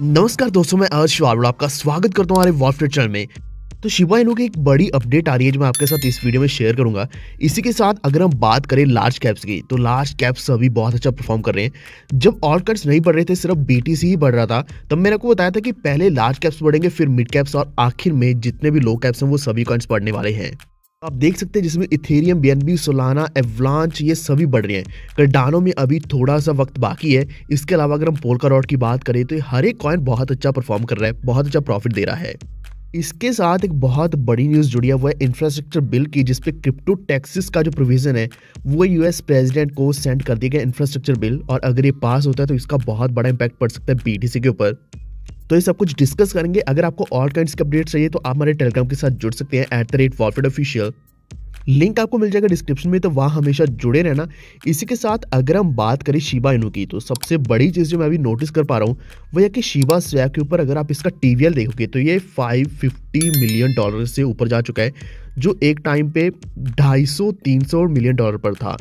नमस्कार दोस्तों मैं अर्ज शिवाल आपका स्वागत करता हूँ हमारे वॉफ्टर चैनल में तो शिवा इनो की एक बड़ी अपडेट आ रही है जो मैं आपके साथ इस वीडियो में शेयर करूंगा इसी के साथ अगर हम बात करें लार्ज कैप्स की तो लार्ज कैप्स अभी बहुत अच्छा परफॉर्म कर रहे हैं जब ऑल कट्स नहीं बढ़ रहे थे सिर्फ बीटीसी ही बढ़ रहा था तब तो मैंने आपको बताया था कि पहले लार्ज कैप्स बढ़ेंगे फिर मिड कैप्स और आखिर में जितने भी लो कैप्स हैं वो सभी कॉइंट्स बढ़ने वाले हैं आप देख सकते हैं जिसमें इथेरियम बी सोलाना एवलांच ये सभी बढ़ रहे हैं कार्डानो में अभी थोड़ा सा वक्त बाकी है इसके अलावा अगर हम पोलका रॉड की बात करें तो हर एक कॉइन बहुत अच्छा परफॉर्म कर रहा है बहुत अच्छा प्रॉफिट दे रहा है इसके साथ एक बहुत बड़ी न्यूज़ जुड़ी है वो है इंफ्रास्ट्रक्चर बिल की जिसपे क्रिप्टो टैक्सेस का जो प्रोविज़न है वो यूएस प्रेसिडेंट को सेंड कर दिया गया इंफ्रास्ट्रक्चर बिल और अगर ये पास होता है तो इसका बहुत बड़ा इंपैक्ट पड़ सकता है बीटीसी के ऊपर तो ये सब कुछ डिस्कस करेंगे अगर आपको ऑल काइंड के अपडेट चाहिए तो आप हमारे टेलीग्राम के साथ जुड़ सकते हैं at the rate वॉलफेड official link आपको मिल जाएगा डिस्क्रिप्शन में तो वहाँ हमेशा जुड़े रहना इसी के साथ अगर हम बात करें शिबा इनू की तो सबसे बड़ी चीज़ जो मैं अभी नोटिस कर पा रहा हूँ वह यह कि शिबा स्वैप के ऊपर अगर आप इसका टी देखोगे तो ये 550 मिलियन डॉलर से ऊपर जा चुका है जो एक टाइम पे 250-300 मिलियन डॉलर पर था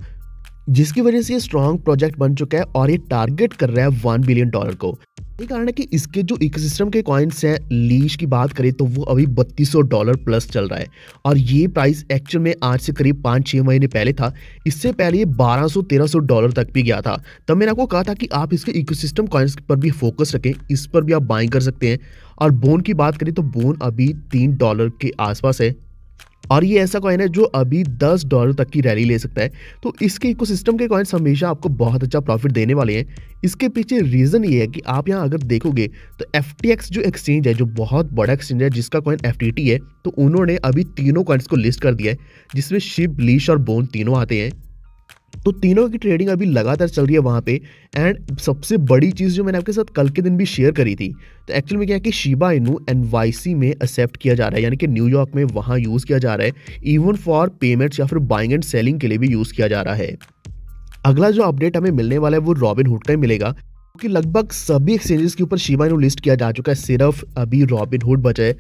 जिसकी वजह से ये स्ट्रॉन्ग प्रोजेक्ट बन चुका है और ये टारगेट कर रहा है वन बिलियन डॉलर को ये कारण है कि इसके जो इकोसिस्टम के कॉइन्स हैं लीश की बात करें तो वो अभी 3200 डॉलर प्लस चल रहा है और ये प्राइस एक्चुअल में आज से करीब पाँच छः महीने पहले था इससे पहले ये 1200-1300 डॉलर तक भी गया था तब मैंने आपको कहा था कि आप इसके इकोसिस्टम कॉइन्स पर भी फोकस रखें इस पर भी आप बाइंग कर सकते हैं और बोन की बात करें तो बोन अभी तीन डॉलर के आसपास है और ये ऐसा कॉइन है जो अभी दस डॉलर तक की रैली ले सकता है तो इसके सिस्टम के कॉइन्स हमेशा आपको बहुत अच्छा प्रॉफिट देने वाले हैं इसके पीछे रीज़न ये है कि आप यहाँ अगर देखोगे तो एफ जो एक्सचेंज है जो बहुत बड़ा एक्सचेंज है जिसका कॉइन एफ है तो उन्होंने अभी तीनों कॉइन्स को लिस्ट कर दिया है जिसमें शिप लीश और बोन तीनों आते हैं तो तीनों की ट्रेडिंग अभी लगातार चल रही है वहाँ पे एंड सबसे बड़ी चीज़ जो मैंने आपके साथ कल के दिन भी शेयर करी थी तो एक्चुअल में क्या है कि शिबा इनू एन में एक्सेप्ट किया जा रहा है यानी कि न्यूयॉर्क में वहाँ यूज़ किया जा रहा है इवन फॉर पेमेंट्स या फिर बाइंग एंड सेलिंग के लिए भी यूज़ किया जा रहा है अगला जो अपडेट हमें मिलने वाला है वो रॉबिन हुड का ही मिलेगा क्योंकि लगभग सभी एक्सचेंजेस के ऊपर शिमा इनु लिस्ट किया जा चुका है सिर्फ अभी रॉबिन हुड बचा है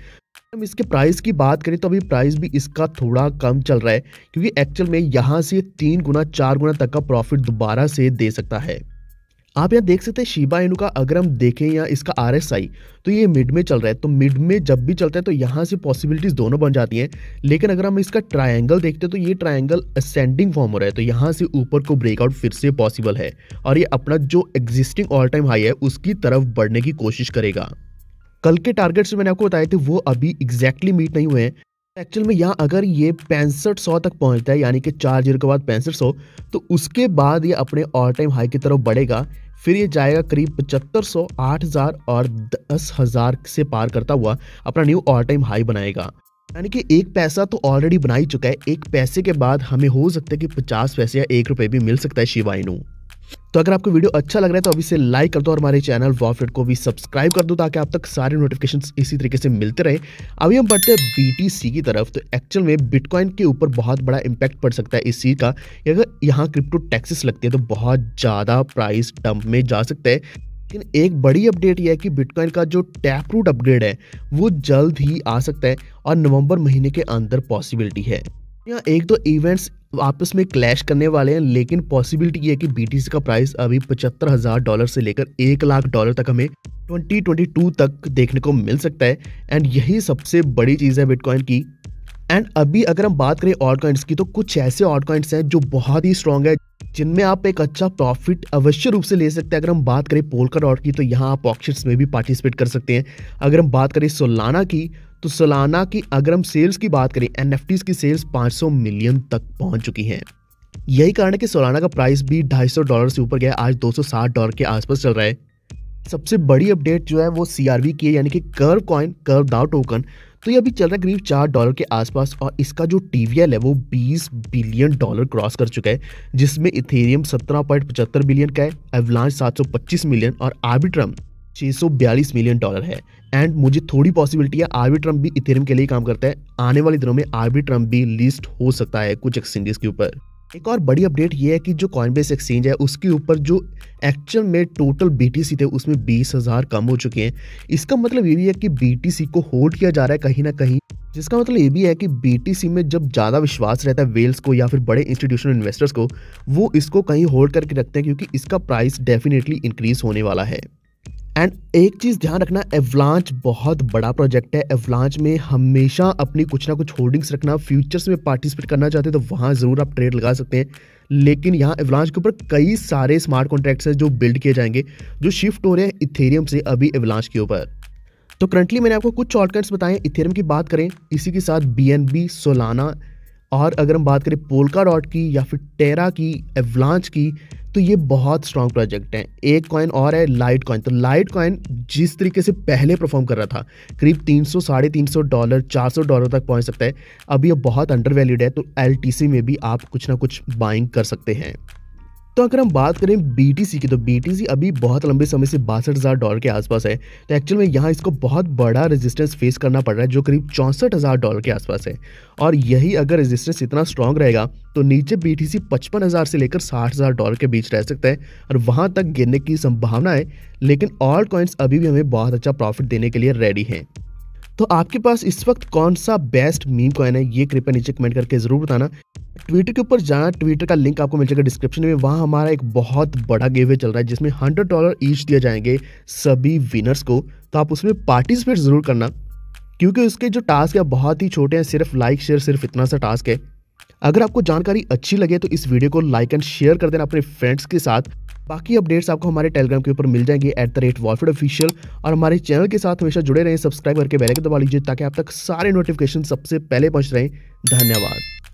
हम इसके प्राइस की बात करें तो अभी प्राइस भी इसका थोड़ा कम चल रहा है क्योंकि एक्चुअल में यहाँ से तीन गुना चार गुना तक का प्रॉफिट दोबारा से दे सकता है आप यहाँ देख सकते हैं शिबा इनू का अगर हम देखें या इसका आर तो ये मिड में चल रहा है तो मिड में जब भी चलता है तो यहाँ से पॉसिबिलिटीज़ दोनों बन जाती हैं लेकिन अगर हम इसका ट्रायंगल देखते हैं तो ये ट्रायंगल असेंडिंग फॉर्म हो रहा है तो यहाँ से ऊपर को ब्रेकआउट फिर से पॉसिबल है और ये अपना जो एग्जिस्टिंग ऑल टाइम हाई है उसकी तरफ बढ़ने की कोशिश करेगा कल के टारगेट्स मैंने आपको बताए थे वो अभी एग्जैक्टली मीट नहीं हुए हैं एक्चुअल में यहाँ अगर ये पैंसठ सौ तक पहुँचता है यानी कि चार जीरो के बाद पैंसठ सौ तो उसके बाद ये अपने ऑल टाइम हाई की तरफ बढ़ेगा फिर ये जाएगा करीब पचहत्तर सौ आठ हज़ार और दस हज़ार से पार करता हुआ अपना न्यू ऑल टाइम हाई बनाएगा यानी कि एक पैसा तो ऑलरेडी बना ही चुका है एक पैसे के बाद हमें हो सकता है कि पचास पैसे या एक रुपए भी मिल सकता है शिवाइनू तो अगर आपको वीडियो अच्छा लग रहा है तो अभी से लाइक कर दो और हमारे चैनल वॉफिट को भी सब्सक्राइब कर दो ताकि आप तक सारे नोटिफिकेशन इसी तरीके से मिलते रहे अभी हम बढ़ते हैं बीटीसी की तरफ तो एक्चुअल में बिटकॉइन के ऊपर बहुत बड़ा इंपैक्ट पड़ सकता है इस चीज़ का अगर यहाँ क्रिप्टो टैक्सेस लगते हैं तो बहुत ज़्यादा प्राइस डंप में जा सकते हैं लेकिन एक बड़ी अपडेट यह है कि बिटकॉइन का जो टैप रूट अपग्रेड है वो जल्द ही आ सकता है और नवंबर महीने के अंदर पॉसिबिलिटी है यहाँ एक दो इवेंट्स आपस में क्लैश करने वाले हैं लेकिन पॉसिबिलिटी है कि बीटीसी का प्राइस अभी पचहत्तर हज़ार डॉलर से लेकर एक लाख डॉलर तक हमें 2022 तक देखने को मिल सकता है एंड यही सबसे बड़ी चीज़ है बिटकॉइन की एंड अभी अगर हम बात करें ऑट कॉइंट्स की तो कुछ ऐसे ऑट कॉइंट्स हैं जो बहुत ही स्ट्रॉन्ग है जिनमें आप एक अच्छा प्रॉफिट अवश्य रूप से ले सकते हैं अगर हम बात करें पोलका डॉट की तो यहाँ आप ऑप्शंस में भी पार्टिसिपेट कर सकते हैं अगर हम बात करें सोलाना की तो सोलाना की अगर हम सेल्स की बात करें एन की सेल्स 500 मिलियन तक पहुंच चुकी हैं यही कारण है कि सोलाना का प्राइस भी ढाई डॉलर से ऊपर गया आज दो डॉलर के आसपास चल रहा है सबसे बड़ी अपडेट जो है वो सी की है यानी कि curve coin curve DAO token तो ये अभी चल रहा है करीब चार डॉलर के आसपास और इसका जो टी है वो बीस बिलियन डॉलर क्रॉस कर चुका है जिसमें इथेरियम सत्रह बिलियन का है एवलांस सात मिलियन और आर्बिट्रम 642 मिलियन डॉलर है एंड मुझे थोड़ी पॉसिबिलिटी है आर्बी ट्रम्प भी इथेरियम के लिए काम करता है आने वाले दिनों में आर्बी ट्रम्प भी लिस्ट हो सकता है कुछ एक्सचेंजेस के ऊपर एक और बड़ी अपडेट ये है कि जो कॉइनबेस एक्सचेंज है उसके ऊपर जो एक्चुअल में टोटल बीटीसी थे उसमें बीस हज़ार कम हो चुके हैं इसका मतलब ये भी है कि बीटीसी को होल्ड किया जा रहा है कहीं ना कहीं जिसका मतलब ये भी है कि बीटीसी में जब ज़्यादा विश्वास रहता है वेल्स को या फिर बड़े इंस्टीट्यूशनल इन्वेस्टर्स को वो इसको कहीं होल्ड करके रखते हैं क्योंकि इसका प्राइस डेफिनेटली इंक्रीज़ होने वाला है एंड एक चीज़ ध्यान रखना एवलांच बहुत बड़ा प्रोजेक्ट है एवलांच में हमेशा अपनी कुछ ना कुछ होल्डिंग्स रखना फ्यूचर्स में पार्टिसिपेट करना चाहते हैं तो वहाँ ज़रूर आप ट्रेड लगा सकते हैं लेकिन यहाँ एवलांच के ऊपर कई सारे स्मार्ट कॉन्ट्रैक्ट्स हैं जो बिल्ड किए जाएंगे जो शिफ्ट हो रहे हैं इथेरियम से अभी एवलांच के ऊपर तो करंटली मैंने आपको कुछ शॉर्टकट्स बताएं इथेरियम की बात करें इसी के साथ बी एन बी सोलाना और अगर हम बात करें पोलका डॉट की या फिर टेरा की एवलांच की तो ये बहुत स्ट्रॉन्ग प्रोजेक्ट हैं एक कॉइन और है लाइट कॉइन तो लाइट कॉइन जिस तरीके से पहले परफॉर्म कर रहा था करीब तीन सौ साढ़े तीन सौ डॉलर चार सौ डॉलर तक पहुंच सकता है अभी ये बहुत अंडर वैल्यूड है तो एल में भी आप कुछ ना कुछ बाइंग कर सकते हैं तो अगर हम बात करें बीटीसी की तो बीटीसी अभी बहुत लंबे समय से बासठ हज़ार डॉलर के आसपास है तो एक्चुअल में यहाँ इसको बहुत बड़ा रेजिस्टेंस फेस करना पड़ रहा है जो करीब चौंसठ हज़ार डॉलर के आसपास है और यही अगर रेजिस्टेंस इतना स्ट्रांग रहेगा तो नीचे बी टी पचपन हज़ार से लेकर साठ हज़ार डॉलर के बीच रह सकता है और वहाँ तक गिरने की संभावना है लेकिन ऑल कॉइन्स अभी भी हमें बहुत अच्छा प्रॉफिट देने के लिए रेडी हैं तो आपके पास इस वक्त कौन सा बेस्ट मीम कॉइन है ये कृपया नीचे कमेंट करके ज़रूर बताना ट्विटर के ऊपर जाना ट्विटर का लिंक आपको मिल जाएगा डिस्क्रिप्शन में वहाँ हमारा एक बहुत बड़ा गेवे चल रहा है जिसमें हंड्रेड डॉलर ईच दिए जाएंगे सभी विनर्स को तो आप उसमें पार्टिसिपेट ज़रूर करना क्योंकि उसके जो टास्क है बहुत ही छोटे हैं सिर्फ लाइक शेयर सिर्फ इतना सा टास्क है अगर आपको जानकारी अच्छी लगे तो इस वीडियो को लाइक एंड शेयर कर देना अपने फ्रेंड्स के साथ बाकी अपडेट्स आपको हमारे टेलीग्राम के ऊपर मिल जाएंगे एट द रेट वॉलफेड ऑफिशियल और हमारे चैनल के साथ हमेशा जुड़े रहें सब्सक्राइब करके बेल आइकन दबा लीजिए ताकि आप तक सारे नोटिफिकेशन सबसे पहले पहुंच रहे धन्यवाद